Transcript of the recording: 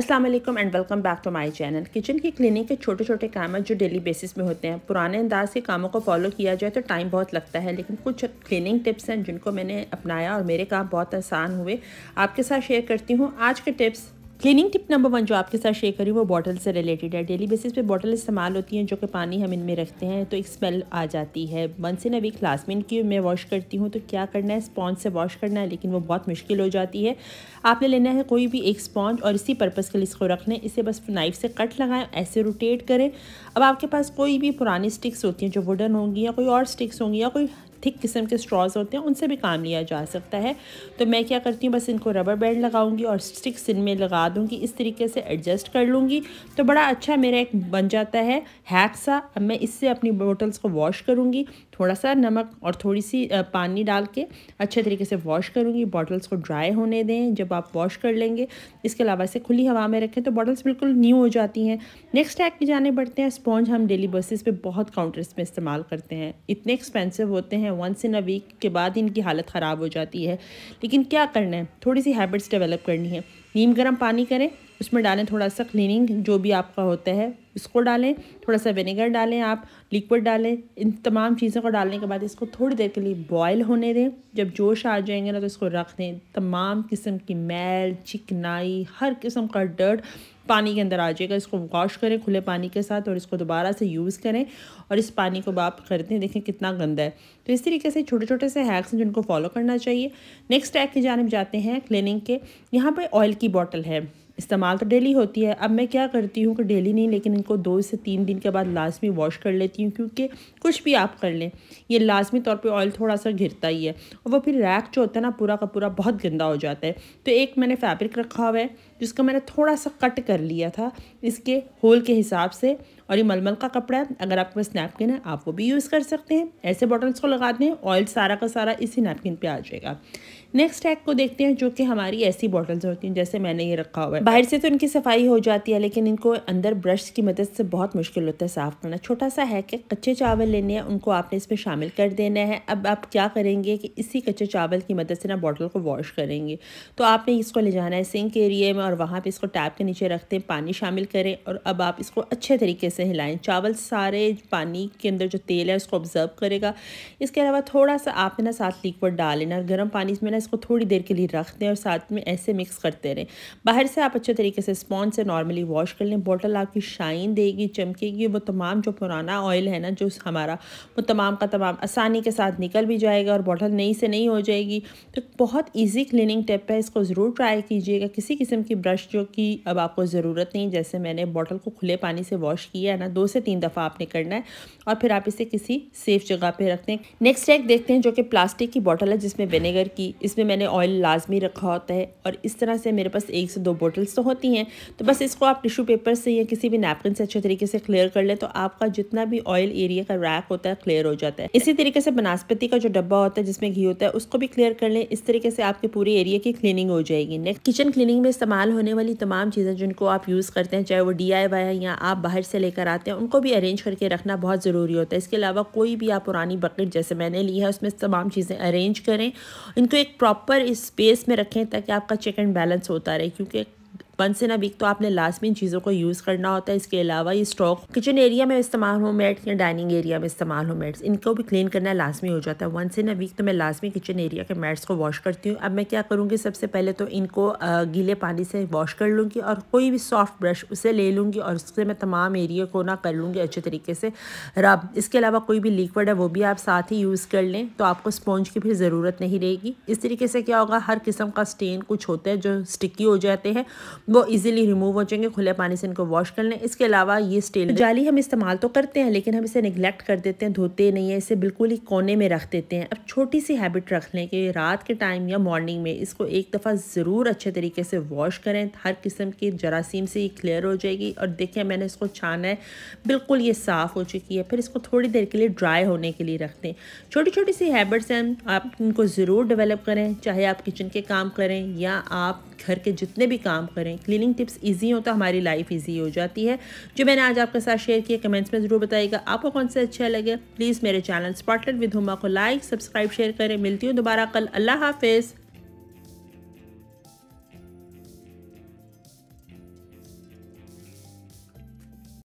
अस्सलाम वालेकुम and welcome back to my channel kitchen की क्लीनिंग के छोटे छोटे काम हैं जो डेली बेसिस में होते हैं पुराने अंदाज के कामों को फॉलो किया जाए तो टाइम बहुत लगता है लेकिन कुछ क्लीनिंग टिप्स हैं जिनको मैंने अपनाया और मेरे काम बहुत आसान हुए आपके साथ शेयर करती हूँ आज के tips cleaning tip number one जो आपके साथ शेयर करी वो बॉटल से रिलेटेड है डेली बेसिस पे बॉटल इस्तेमाल होती हैं जो कि पानी हम इनमें रखते हैं तो एक स्मेल आ जाती है मंथ इन अ क्लास में इनकी मैं वॉश करती हूँ तो क्या करना है स्पॉन्ज से वॉश करना है लेकिन वो बहुत मुश्किल हो जाती है आपने लेना है कोई भी एक स्पॉन्ज और इसी पर्पज़ के लिए इसको रख लें इसे बस नाइफ से कट लगाएं ऐसे रोटेट करें अब आपके पास कोई भी पुरानी स्टिक्स होती हैं जो वुडन होंगी या कोई और स्टिक्स होंगी या कोई थिक किस्म के स्ट्रॉज होते हैं उनसे भी काम लिया जा सकता है तो मैं क्या करती हूँ बस इनको रबर बैंड लगाऊंगी और स्टिक्स इनमें लगा दूँगी इस तरीके से एडजस्ट कर लूँगी तो बड़ा अच्छा मेरा एक बन जाता है हैक सा अब मैं इससे अपनी बोटल्स को वॉश करूँगी थोड़ा सा नमक और थोड़ी सी पानी डाल के अच्छे तरीके से वॉश करूँगी बॉटल्स को ड्राई होने दें जब आप वॉश कर लेंगे इसके अलावा इसे खुली हवा में रखें तो बॉटल्स बिल्कुल न्यू हो जाती हैं नेक्स्ट टैग की जाने बढ़ते हैं स्पॉन्ज हम डेली बेसिस पे बहुत काउंटर्स में इस्तेमाल करते हैं इतने एक्सपेंसिव होते हैं वंस इन अ वीक के बाद इनकी हालत ख़राब हो जाती है लेकिन क्या करना है थोड़ी सी हैबिट्स डेवलप करनी है नीम गर्म पानी करें उसमें डालें थोड़ा सा क्लीनिंग जो भी आपका होता है उसको डालें थोड़ा सा विनेगर डालें आप लिक्विड डालें इन तमाम चीज़ों को डालने के बाद इसको थोड़ी देर के लिए बॉयल होने दें जब जोश आ जाएंगे ना तो इसको रख दें तमाम किस्म की मैल चिकनाई हर किस्म का डर्ट पानी के अंदर आ जाएगा इसको वॉश करें खुले पानी के साथ और इसको दोबारा से यूज़ करें और इस पानी को आप खरीदें देखें कितना गंदा है तो इस तरीके से छोटे छोटे से हैक्स हैं जिनको फॉलो करना चाहिए नेक्स्ट हैक की जानब जाते हैं क्लिनिंग के यहाँ पर ऑयल की बॉटल है इस्तेमाल तो डेली होती है अब मैं क्या करती हूँ कि डेली नहीं लेकिन इनको दो से तीन दिन के बाद लाजमी वॉश कर लेती हूँ क्योंकि कुछ भी आप कर लें ये लाजमी तौर पे ऑयल थोड़ा सा घिरता ही है और वो फिर रैक जो होता है ना पूरा का पूरा बहुत गंदा हो जाता है तो एक मैंने फैब्रिक रखा हुआ है जिसको मैंने थोड़ा सा कट कर लिया था इसके होल के हिसाब से और ये मलमल का कपड़ा है अगर आपके पास नैपकिन है आप वो भी यूज़ कर सकते हैं ऐसे बॉटल्स को लगा दें ऑयल सारा का सारा इसी नैपकिन पर आ जाएगा नेक्स्ट हैक को देखते हैं जो कि हमारी ऐसी बॉटल्स होती हैं जैसे मैंने ये रखा हुआ है बाहर से तो इनकी सफाई हो जाती है लेकिन इनको अंदर ब्रश की मदद से बहुत मुश्किल होता है साफ़ करना छोटा सा है कि कच्चे चावल लेने हैं उनको आपने इसमें शामिल कर देना है अब आप क्या करेंगे कि इसी कच्चे चावल की मदद से ना बॉटल को वॉश करेंगे तो आपने इसको ले जाना है सिंक एरिए में और वहाँ पर इसको टैप के नीचे रखते हैं पानी शामिल करें और अब आप इसको अच्छे तरीके से हिलाएँ चावल सारे पानी के अंदर जो तेल है उसको ऑब्ज़र्व करेगा इसके अलावा थोड़ा सा आपने ना साथ लिक्विड डाल लेना गर्म पानी इसमें ना इसको थोड़ी देर के लिए रख दें और साथ में ऐसे मिक्स करते रहें बाहर से आप अच्छे तरीके से स्पॉन से नॉर्मली वॉश कर लें बॉटल आपकी शाइन देगी चमकेगी वो तमाम जो पुराना ऑयल है ना जो हमारा वो तमाम का तमाम आसानी के साथ निकल भी जाएगा और बॉटल नई से नई हो जाएगी तो बहुत ईजी क्लिनिंग टिप है इसको ज़रूर ट्राई कीजिएगा किसी किस्म की ब्रश जो कि अब आपको ज़रूरत नहीं जैसे मैंने बॉटल को खुले पानी से वॉश किया है ना दो से तीन दफ़ा आपने करना है और फिर आप इसे किसी सेफ जगह पर रखते हैं नेक्स्ट एक देखते हैं जो कि प्लास्टिक की बॉटल है जिसमें विनेगर की इसमें मैंने ऑयल लाजमी रखा होता है और इस तरह से मेरे पास एक से दो बोटल्स तो होती हैं तो बस इसको आप टिशू पेपर से या किसी भी नैपकिन से अच्छे तरीके से क्लियर कर लें तो आपका जितना भी ऑयल एरिया का रैक होता है क्लियर हो जाता है इसी तरीके से बनास्पति का जो डब्बा होता है जिसमें घी होता है उसको भी क्लियर कर लें इस तरीके से आपके पूरे एरिया की क्लीनिंग हो जाएगी नेक्स्ट किचन क्लीनिंग में इस्तेमाल होने वाली तमाम चीज़ें जिनको आप यूज़ करते हैं चाहे वो डी आई वाई है या आप बाहर से लेकर आते हैं उनको भी अरेंज करके रखना बहुत ज़रूरी होता है इसके अलावा कोई भी आप पुरानी बकेट जैसे मैंने ली है उसमें तमाम चीज़ें अरेंज करें इनको एक प्रॉपर स्पेस में रखें ताकि आपका चेक एंड बैलेंस होता रहे क्योंकि वंस इन अ वीक तो आपने लास्ट में इन चीज़ों को यूज़ करना होता है इसके अलावा ये स्टॉक किचन एरिया में इस्तेमाल हो मेट या डाइनिंग एरिया में इस्तेमाल हो मेट्स इनको भी क्लीन करना लाजमी हो जाता है वंस इन अ वीक तो मैं लाजमी किचन एरिया के मेट्स को वॉश करती हूँ अब मैं क्या करूँगी सबसे पहले तो इनको गीले पानी से वॉश कर लूँगी और कोई भी सॉफ्ट ब्रश उसे ले लूँगी और उससे मैं तमाम एरिया को ना कर लूँगी अच्छे तरीके से रब इसके अलावा कोई भी लिक्विड है वो भी आप साथ ही यूज़ कर लें तो आपको स्पॉन्ज की फिर ज़रूरत नहीं रहेगी इस तरीके से क्या होगा हर किस्म का स्टेन कुछ होता है जो स्टिकी हो जाते हैं वो इजीली रिमूव हो जाएंगे खुले पानी से इनको वॉश कर लें इसके अलावा ये स्टेल तो जाली हम इस्तेमाल तो करते हैं लेकिन हम इसे निगलेक्ट कर देते हैं धोते नहीं है इसे बिल्कुल ही कोने में रख देते हैं अब छोटी सी हैबिट रख लें कि रात के टाइम या मॉर्निंग में इसको एक दफ़ा ज़रूर अच्छे तरीके से वॉश करें हर किस्म की जरासीम से ये क्लियर हो जाएगी और देखें मैंने इसको छाना है बिल्कुल ये साफ़ हो चुकी है फिर इसको थोड़ी देर के लिए ड्राई होने के लिए रख दें छोटी छोटी सी हैबिट्स हैं आप इनको ज़रूर डेवलप करें चाहे आप किचन के काम करें या आप घर के जितने भी काम करें क्लीनिंग टिप्स ईजी हो तो हमारी लाइफ ईजी हो जाती है जो मैंने आज आपके साथ शेयर किया कमेंट्स में ज़रूर बताइएगा आपको कौन से अच्छा लगे प्लीज़ मेरे चैनल स्पॉटलेट विद हुमा को लाइक सब्सक्राइब शेयर करें मिलती हूँ दोबारा कल अल्लाह हाफिज़